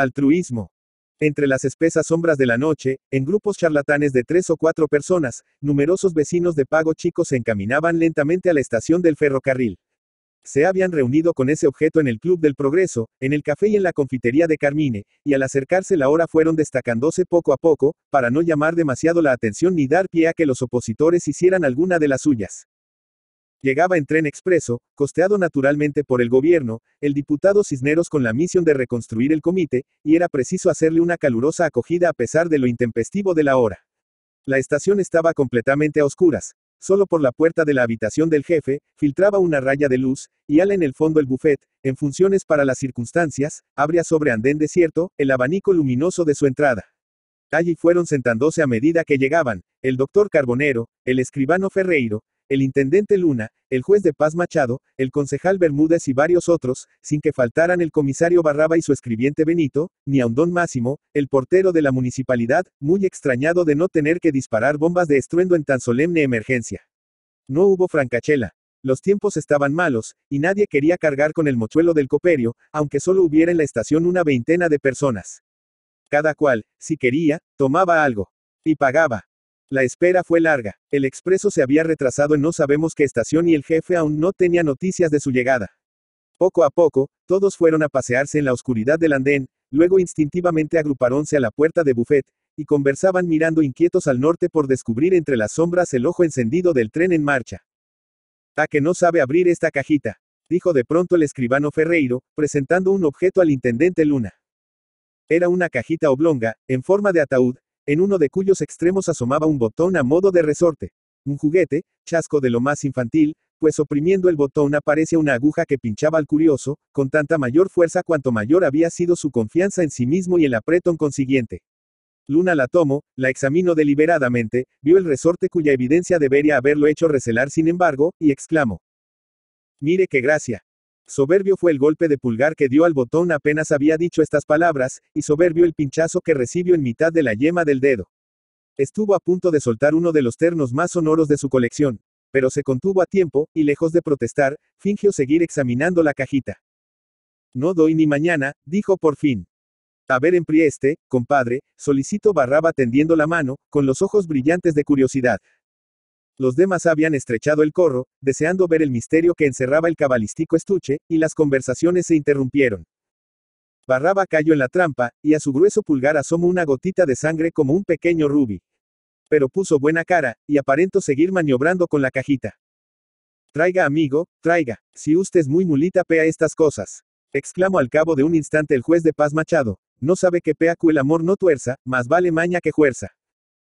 Altruismo. Entre las espesas sombras de la noche, en grupos charlatanes de tres o cuatro personas, numerosos vecinos de pago Chico se encaminaban lentamente a la estación del ferrocarril. Se habían reunido con ese objeto en el Club del Progreso, en el café y en la confitería de Carmine, y al acercarse la hora fueron destacándose poco a poco, para no llamar demasiado la atención ni dar pie a que los opositores hicieran alguna de las suyas. Llegaba en tren expreso, costeado naturalmente por el gobierno, el diputado Cisneros con la misión de reconstruir el comité, y era preciso hacerle una calurosa acogida a pesar de lo intempestivo de la hora. La estación estaba completamente a oscuras. Solo por la puerta de la habitación del jefe, filtraba una raya de luz, y al en el fondo el bufet, en funciones para las circunstancias, abría sobre andén desierto, el abanico luminoso de su entrada. Allí fueron sentándose a medida que llegaban, el doctor Carbonero, el escribano Ferreiro, el intendente Luna, el juez de paz Machado, el concejal Bermúdez y varios otros, sin que faltaran el comisario Barraba y su escribiente Benito, ni a un don Máximo, el portero de la municipalidad, muy extrañado de no tener que disparar bombas de estruendo en tan solemne emergencia. No hubo francachela. Los tiempos estaban malos, y nadie quería cargar con el mochuelo del coperio, aunque solo hubiera en la estación una veintena de personas. Cada cual, si quería, tomaba algo. Y pagaba. La espera fue larga. El expreso se había retrasado en no sabemos qué estación y el jefe aún no tenía noticias de su llegada. Poco a poco, todos fueron a pasearse en la oscuridad del andén, luego instintivamente agruparonse a la puerta de Buffet, y conversaban mirando inquietos al norte por descubrir entre las sombras el ojo encendido del tren en marcha. A que no sabe abrir esta cajita, dijo de pronto el escribano Ferreiro, presentando un objeto al intendente Luna. Era una cajita oblonga, en forma de ataúd, en uno de cuyos extremos asomaba un botón a modo de resorte. Un juguete, chasco de lo más infantil, pues oprimiendo el botón aparece una aguja que pinchaba al curioso, con tanta mayor fuerza cuanto mayor había sido su confianza en sí mismo y el apretón consiguiente. Luna la tomó, la examinó deliberadamente, vio el resorte cuya evidencia debería haberlo hecho recelar sin embargo, y exclamó. Mire qué gracia. Soberbio fue el golpe de pulgar que dio al botón apenas había dicho estas palabras, y soberbio el pinchazo que recibió en mitad de la yema del dedo. Estuvo a punto de soltar uno de los ternos más sonoros de su colección, pero se contuvo a tiempo, y lejos de protestar, fingió seguir examinando la cajita. No doy ni mañana, dijo por fin. A ver, en prieste, compadre, solicitó Barraba tendiendo la mano, con los ojos brillantes de curiosidad. Los demás habían estrechado el corro, deseando ver el misterio que encerraba el cabalístico estuche, y las conversaciones se interrumpieron. Barraba cayó en la trampa, y a su grueso pulgar asomó una gotita de sangre como un pequeño rubí. Pero puso buena cara, y aparentó seguir maniobrando con la cajita. Traiga amigo, traiga, si usted es muy mulita pea estas cosas. Exclamó al cabo de un instante el juez de paz Machado, no sabe que pea cu el amor no tuerza, más vale maña que fuerza.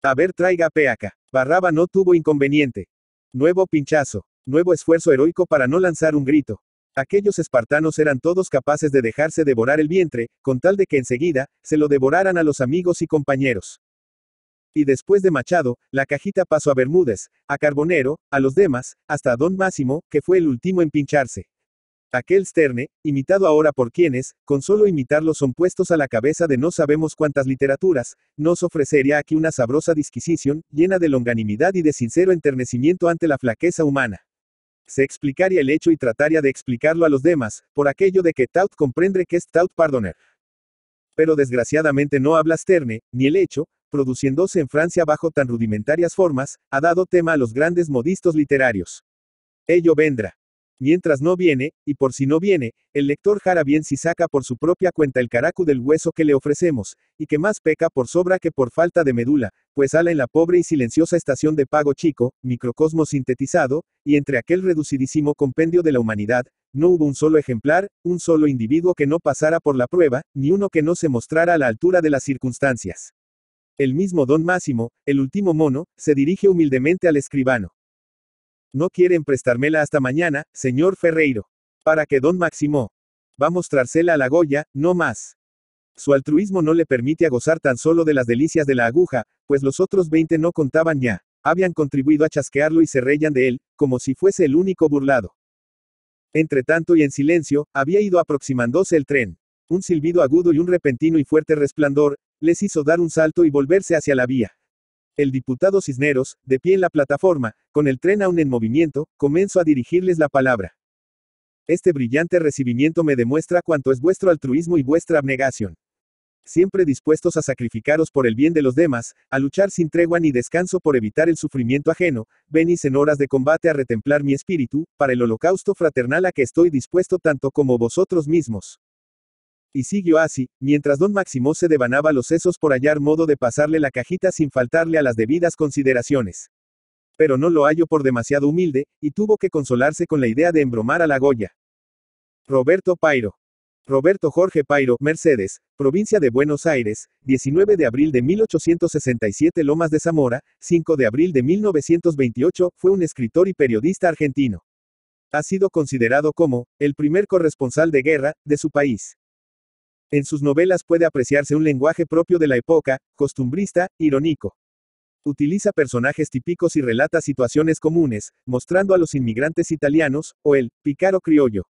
A ver, traiga Peaca. Barraba no tuvo inconveniente. Nuevo pinchazo. Nuevo esfuerzo heroico para no lanzar un grito. Aquellos espartanos eran todos capaces de dejarse devorar el vientre, con tal de que enseguida, se lo devoraran a los amigos y compañeros. Y después de Machado, la cajita pasó a Bermúdez, a Carbonero, a los demás, hasta a Don Máximo, que fue el último en pincharse. Aquel Sterne, imitado ahora por quienes, con solo imitarlo son puestos a la cabeza de no sabemos cuántas literaturas, nos ofrecería aquí una sabrosa disquisición, llena de longanimidad y de sincero enternecimiento ante la flaqueza humana. Se explicaría el hecho y trataría de explicarlo a los demás, por aquello de que Taut comprende que es Taut Pardoner. Pero desgraciadamente no habla Sterne, ni el hecho, produciéndose en Francia bajo tan rudimentarias formas, ha dado tema a los grandes modistos literarios. Ello vendrá. Mientras no viene, y por si no viene, el lector jara bien si saca por su propia cuenta el caracu del hueso que le ofrecemos, y que más peca por sobra que por falta de medula, pues ala en la pobre y silenciosa estación de pago chico, microcosmo sintetizado, y entre aquel reducidísimo compendio de la humanidad, no hubo un solo ejemplar, un solo individuo que no pasara por la prueba, ni uno que no se mostrara a la altura de las circunstancias. El mismo don Máximo, el último mono, se dirige humildemente al escribano. No quieren prestármela hasta mañana, señor Ferreiro. Para que don Máximo va a mostrársela a la Goya, no más. Su altruismo no le permite a gozar tan solo de las delicias de la aguja, pues los otros veinte no contaban ya, habían contribuido a chasquearlo y se reían de él, como si fuese el único burlado. Entre tanto y en silencio, había ido aproximándose el tren. Un silbido agudo y un repentino y fuerte resplandor, les hizo dar un salto y volverse hacia la vía. El diputado Cisneros, de pie en la plataforma, con el tren aún en movimiento, comenzó a dirigirles la palabra. Este brillante recibimiento me demuestra cuánto es vuestro altruismo y vuestra abnegación. Siempre dispuestos a sacrificaros por el bien de los demás, a luchar sin tregua ni descanso por evitar el sufrimiento ajeno, venís en horas de combate a retemplar mi espíritu, para el holocausto fraternal a que estoy dispuesto tanto como vosotros mismos. Y siguió así, mientras don Máximo se devanaba los sesos por hallar modo de pasarle la cajita sin faltarle a las debidas consideraciones. Pero no lo halló por demasiado humilde, y tuvo que consolarse con la idea de embromar a la Goya. Roberto Pairo. Roberto Jorge Pairo, Mercedes, provincia de Buenos Aires, 19 de abril de 1867 Lomas de Zamora, 5 de abril de 1928, fue un escritor y periodista argentino. Ha sido considerado como el primer corresponsal de guerra de su país. En sus novelas puede apreciarse un lenguaje propio de la época, costumbrista, irónico. Utiliza personajes típicos y relata situaciones comunes, mostrando a los inmigrantes italianos, o el picaro criollo.